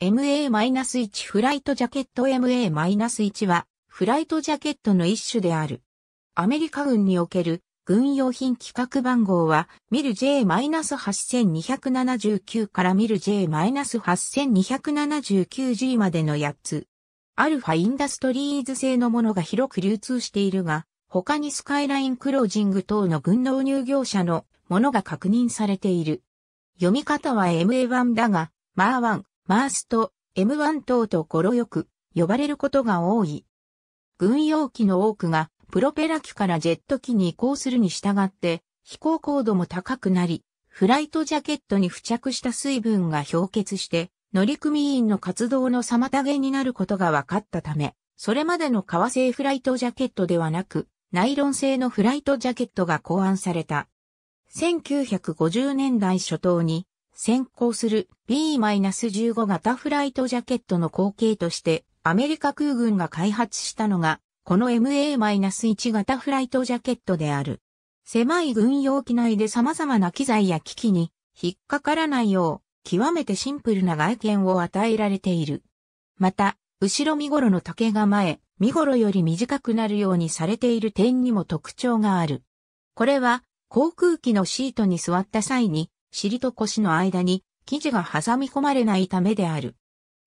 MA-1 フライトジャケット MA-1 はフライトジャケットの一種である。アメリカ軍における軍用品規格番号は i l J-8279 から i l J-8279G までの8つ。アルファインダストリーズ製のものが広く流通しているが、他にスカイラインクロージング等の軍納入業者のものが確認されている。読み方は MA1 だが、MA1、マースト、M1 等と語呂よく呼ばれることが多い。軍用機の多くがプロペラ機からジェット機に移行するに従って飛行高度も高くなり、フライトジャケットに付着した水分が氷結して乗組員の活動の妨げになることが分かったため、それまでの革製フライトジャケットではなく、ナイロン製のフライトジャケットが考案された。1950年代初頭に先行する B-15 型フライトジャケットの後継としてアメリカ空軍が開発したのがこの MA-1 型フライトジャケットである。狭い軍用機内で様々な機材や機器に引っかからないよう極めてシンプルな外見を与えられている。また、後ろ身頃の竹が前、身頃より短くなるようにされている点にも特徴がある。これは航空機のシートに座った際に尻と腰の間に生地が挟み込まれないためである。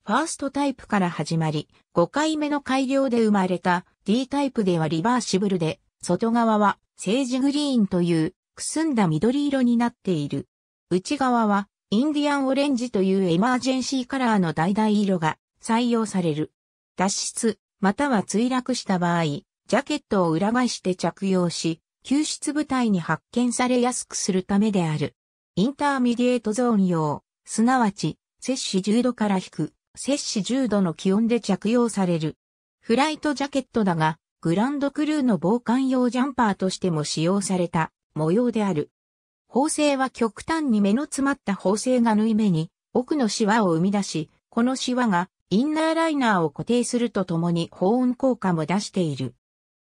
ファーストタイプから始まり、5回目の改良で生まれた D タイプではリバーシブルで、外側はセージグリーンというくすんだ緑色になっている。内側はインディアンオレンジというエマージェンシーカラーの橙色が採用される。脱出、または墜落した場合、ジャケットを裏返して着用し、救出部隊に発見されやすくするためである。インターミディエートゾーン用、すなわち、摂氏10度から低、摂氏10度の気温で着用される。フライトジャケットだが、グランドクルーの防寒用ジャンパーとしても使用された模様である。縫製は極端に目の詰まった縫製が縫い目に奥のシワを生み出し、このシワがインナーライナーを固定するとともに保温効果も出している。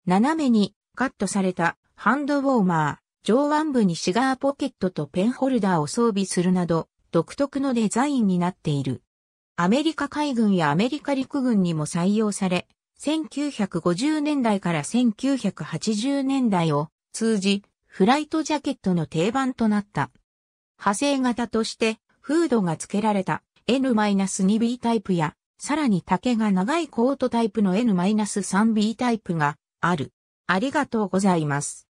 斜めにカットされたハンドウォーマー、上腕部にシガーポケットとペンホルダーを装備するなど、独特のデザインになっている。アメリカ海軍やアメリカ陸軍にも採用され、1950年代から1980年代を通じ、フライトジャケットの定番となった。派生型として、フードが付けられた N-2B タイプや、さらに丈が長いコートタイプの N-3B タイプがある。ありがとうございます。